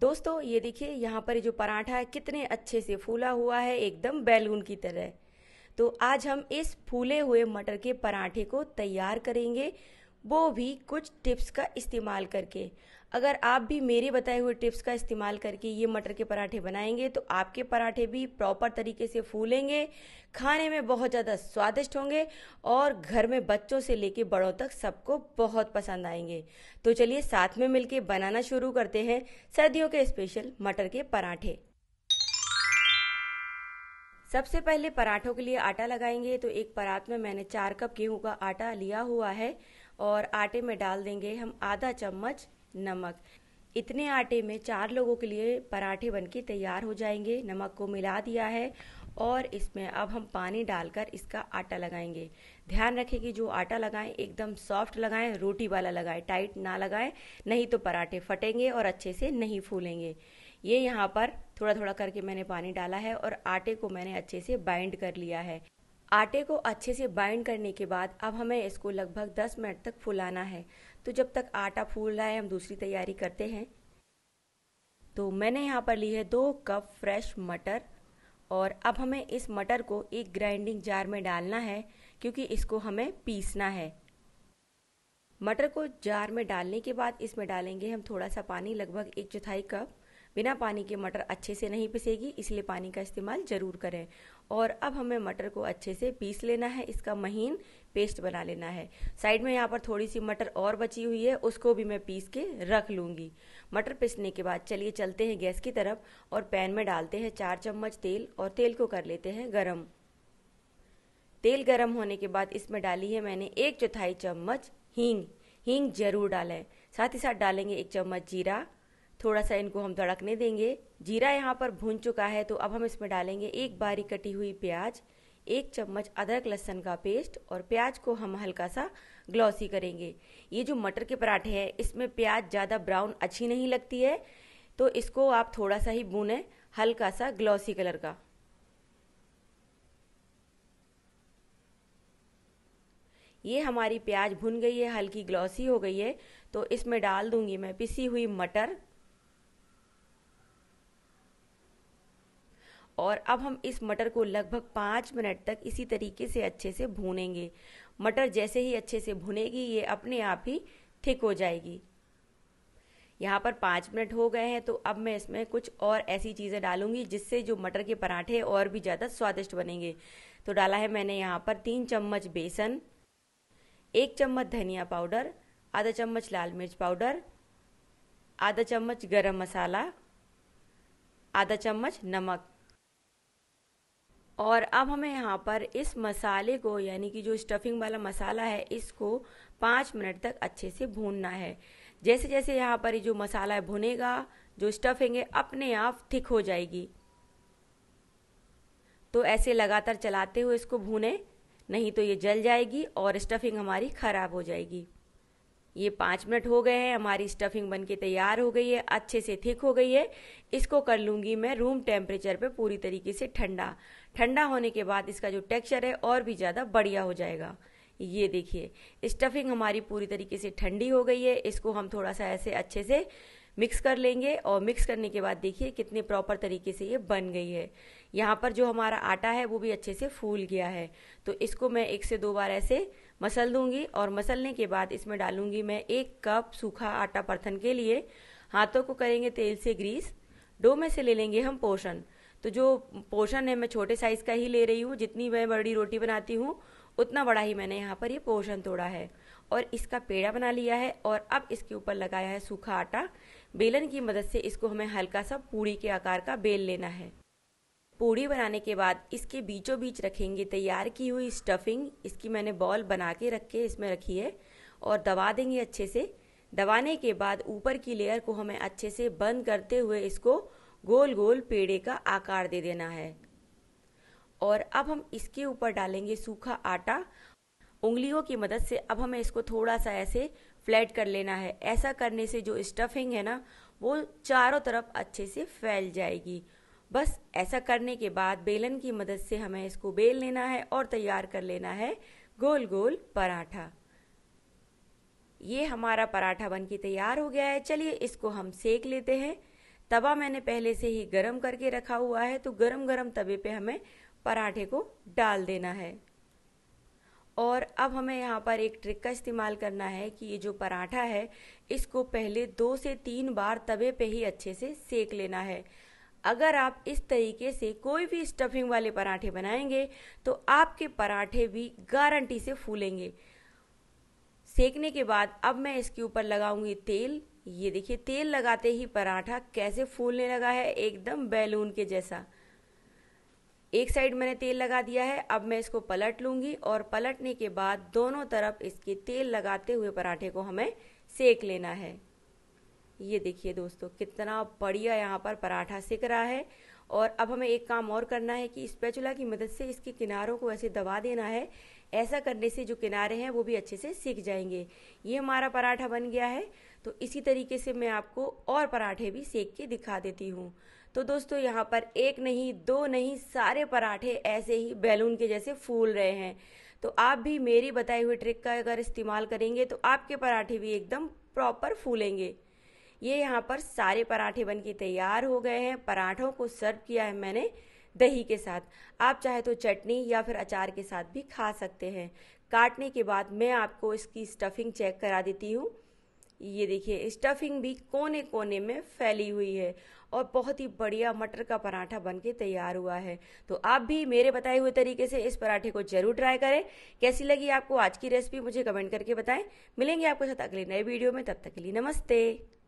दोस्तों ये देखिए यहाँ पर जो पराठा है कितने अच्छे से फूला हुआ है एकदम बैलून की तरह तो आज हम इस फूले हुए मटर के पराठे को तैयार करेंगे वो भी कुछ टिप्स का इस्तेमाल करके अगर आप भी मेरे बताए हुए टिप्स का इस्तेमाल करके ये मटर के पराठे बनाएंगे तो आपके पराठे भी प्रॉपर तरीके से फूलेंगे खाने में बहुत ज़्यादा स्वादिष्ट होंगे और घर में बच्चों से लेके बड़ों तक सबको बहुत पसंद आएंगे तो चलिए साथ में मिलके बनाना शुरू करते हैं सर्दियों के स्पेशल मटर के पराठे सबसे पहले पराठों के लिए आटा लगाएंगे तो एक परात में मैंने चार कप गेहूं का आटा लिया हुआ है और आटे में डाल देंगे हम आधा चम्मच नमक इतने आटे में चार लोगों के लिए पराठे बनके तैयार हो जाएंगे नमक को मिला दिया है और इसमें अब हम पानी डालकर इसका आटा लगाएंगे ध्यान रखें कि जो आटा लगाएं एकदम सॉफ्ट लगाएं रोटी वाला लगाएं टाइट ना लगाएं नहीं तो पराठे फटेंगे और अच्छे से नहीं फूलेंगे ये यहाँ पर थोड़ा थोड़ा करके मैंने पानी डाला है और आटे को मैंने अच्छे से बाइंड कर लिया है आटे को अच्छे से बाइंड करने के बाद अब हमें इसको लगभग 10 मिनट तक फुलाना है तो जब तक आटा फूल रहा है हम दूसरी तैयारी करते हैं तो मैंने यहाँ पर ली है दो कप फ्रेश मटर और अब हमें इस मटर को एक ग्राइंडिंग जार में डालना है क्योंकि इसको हमें पीसना है मटर को जार में डालने के बाद इसमें डालेंगे हम थोड़ा सा पानी लगभग एक चौथाई कप बिना पानी के मटर अच्छे से नहीं पिसेगी इसलिए पानी का इस्तेमाल ज़रूर करें और अब हमें मटर को अच्छे से पीस लेना है इसका महीन पेस्ट बना लेना है साइड में यहाँ पर थोड़ी सी मटर और बची हुई है उसको भी मैं पीस के रख लूँगी मटर पिसने के बाद चलिए चलते हैं गैस की तरफ और पैन में डालते हैं चार चम्मच तेल और तेल को कर लेते हैं गर्म तेल गर्म होने के बाद इसमें डाली है मैंने एक चौथाई चम्मच हींग हींग जरूर डालें साथ ही साथ डालेंगे एक चम्मच जीरा थोड़ा सा इनको हम धड़कने देंगे जीरा यहाँ पर भून चुका है तो अब हम इसमें डालेंगे एक बारी कटी हुई प्याज एक चम्मच अदरक लहसन का पेस्ट और प्याज को हम हल्का सा ग्लॉसी करेंगे ये जो मटर के पराठे हैं इसमें प्याज ज़्यादा ब्राउन अच्छी नहीं लगती है तो इसको आप थोड़ा सा ही भूनें हल्का सा ग्लॉसी कलर का ये हमारी प्याज भुन गई है हल्की ग्लॉसी हो गई है तो इसमें डाल दूंगी मैं पिसी हुई मटर और अब हम इस मटर को लगभग पाँच मिनट तक इसी तरीके से अच्छे से भूनेंगे मटर जैसे ही अच्छे से भुनेगी ये अपने आप ही थिक हो जाएगी यहाँ पर पाँच मिनट हो गए हैं तो अब मैं इसमें कुछ और ऐसी चीज़ें डालूंगी जिससे जो मटर के पराठे और भी ज़्यादा स्वादिष्ट बनेंगे तो डाला है मैंने यहाँ पर तीन चम्मच बेसन एक चम्मच धनिया पाउडर आधा चम्मच लाल मिर्च पाउडर आधा चम्मच गरम मसाला आधा चम्मच नमक और अब हमें यहाँ पर इस मसाले को यानी कि जो स्टफिंग वाला मसाला है इसको पाँच मिनट तक अच्छे से भूनना है जैसे जैसे यहाँ पर जो मसाला है भुनेगा जो स्टफिंग है अपने आप थिक हो जाएगी तो ऐसे लगातार चलाते हुए इसको भूने नहीं तो ये जल जाएगी और स्टफिंग हमारी ख़राब हो जाएगी ये पाँच मिनट हो गए हैं हमारी स्टफिंग बन के तैयार हो गई है अच्छे से थिक हो गई है इसको कर लूँगी मैं रूम टेम्परेचर पे पूरी तरीके से ठंडा ठंडा होने के बाद इसका जो टेक्सचर है और भी ज़्यादा बढ़िया हो जाएगा ये देखिए स्टफिंग हमारी पूरी तरीके से ठंडी हो गई है इसको हम थोड़ा सा ऐसे अच्छे से मिक्स कर लेंगे और मिक्स करने के बाद देखिए कितने प्रॉपर तरीके से ये बन गई है यहाँ पर जो हमारा आटा है वो भी अच्छे से फूल गया है तो इसको मैं एक से दो बार ऐसे मसल दूंगी और मसलने के बाद इसमें डालूंगी मैं एक कप सूखा आटा परथन के लिए हाथों को करेंगे तेल से ग्रीस डो में से ले लेंगे हम पोषण तो जो पोषण है मैं छोटे साइज़ का ही ले रही हूँ जितनी मैं बड़ी रोटी बनाती हूँ उतना बड़ा ही मैंने यहाँ पर ये पोषण तोड़ा है और इसका पेड़ा बना लिया है और अब इसके ऊपर लगाया है सूखा आटा बेलन की मदद से इसको हमें हल्का सा पूड़ी के आकार का बेल लेना है पूड़ी बनाने के बाद इसके बीचों बीच रखेंगे तैयार की हुई स्टफिंग इसकी मैंने बॉल बना के रख के इसमें रखी है और दबा देंगे अच्छे से दबाने के बाद ऊपर की लेयर को हमें अच्छे से बंद करते हुए इसको गोल गोल पेड़े का आकार दे देना है और अब हम इसके ऊपर डालेंगे सूखा आटा उंगलियों की मदद से अब हमें इसको थोड़ा सा ऐसे फ्लैट कर लेना है ऐसा करने से जो स्टफिंग है ना वो चारों तरफ अच्छे से फैल जाएगी बस ऐसा करने के बाद बेलन की मदद से हमें इसको बेल लेना है और तैयार कर लेना है गोल गोल पराठा ये हमारा पराठा बन के तैयार हो गया है चलिए इसको हम सेक लेते हैं तवा मैंने पहले से ही गरम करके रखा हुआ है तो गरम गरम तवे पे हमें पराठे को डाल देना है और अब हमें यहाँ पर एक ट्रिक का इस्तेमाल करना है कि ये जो पराठा है इसको पहले दो से तीन बार तवे पे ही अच्छे से सेक लेना है अगर आप इस तरीके से कोई भी स्टफिंग वाले पराठे बनाएंगे तो आपके पराठे भी गारंटी से फूलेंगे सेकने के बाद अब मैं इसके ऊपर लगाऊंगी तेल ये देखिए तेल लगाते ही पराठा कैसे फूलने लगा है एकदम बैलून के जैसा एक साइड मैंने तेल लगा दिया है अब मैं इसको पलट लूँगी और पलटने के बाद दोनों तरफ इसके तेल लगाते हुए पराठे को हमें सेक लेना है ये देखिए दोस्तों कितना बढ़िया यहाँ पर पराठा सिक रहा है और अब हमें एक काम और करना है कि स्पैचुला की मदद से इसके किनारों को ऐसे दबा देना है ऐसा करने से जो किनारे हैं वो भी अच्छे से सीख जाएंगे ये हमारा पराठा बन गया है तो इसी तरीके से मैं आपको और पराठे भी सेक के दिखा देती हूँ तो दोस्तों यहाँ पर एक नहीं दो नहीं सारे पराठे ऐसे ही बैलून के जैसे फूल रहे हैं तो आप भी मेरी बताई हुई ट्रिक का अगर इस्तेमाल करेंगे तो आपके पराठे भी एकदम प्रॉपर फूलेंगे ये यहाँ पर सारे पराठे बन के तैयार हो गए हैं पराठों को सर्व किया है मैंने दही के साथ आप चाहे तो चटनी या फिर अचार के साथ भी खा सकते हैं काटने के बाद मैं आपको इसकी स्टफिंग चेक करा देती हूँ ये देखिए स्टफिंग भी कोने कोने में फैली हुई है और बहुत ही बढ़िया मटर का पराठा बनके तैयार हुआ है तो आप भी मेरे बताए हुए तरीके से इस पराठे को जरूर ट्राई करें कैसी लगी आपको आज की रेसिपी मुझे कमेंट करके बताएं मिलेंगे आपके साथ अगले नए वीडियो में तब तक के लिए नमस्ते